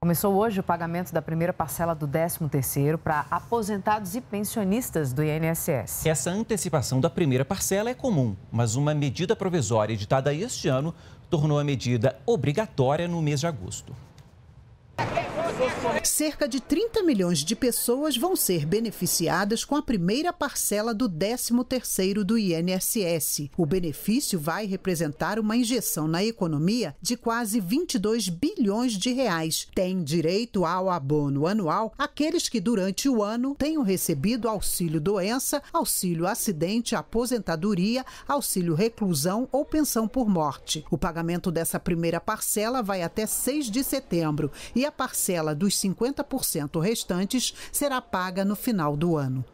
Começou hoje o pagamento da primeira parcela do 13º para aposentados e pensionistas do INSS. Essa antecipação da primeira parcela é comum, mas uma medida provisória editada este ano tornou a medida obrigatória no mês de agosto. Cerca de 30 milhões de pessoas vão ser beneficiadas com a primeira parcela do 13º do INSS. O benefício vai representar uma injeção na economia de quase 22 bilhões de reais. Tem direito ao abono anual aqueles que durante o ano tenham recebido auxílio doença, auxílio acidente, aposentadoria, auxílio reclusão ou pensão por morte. O pagamento dessa primeira parcela vai até 6 de setembro e a parcela parcela dos 50% restantes será paga no final do ano.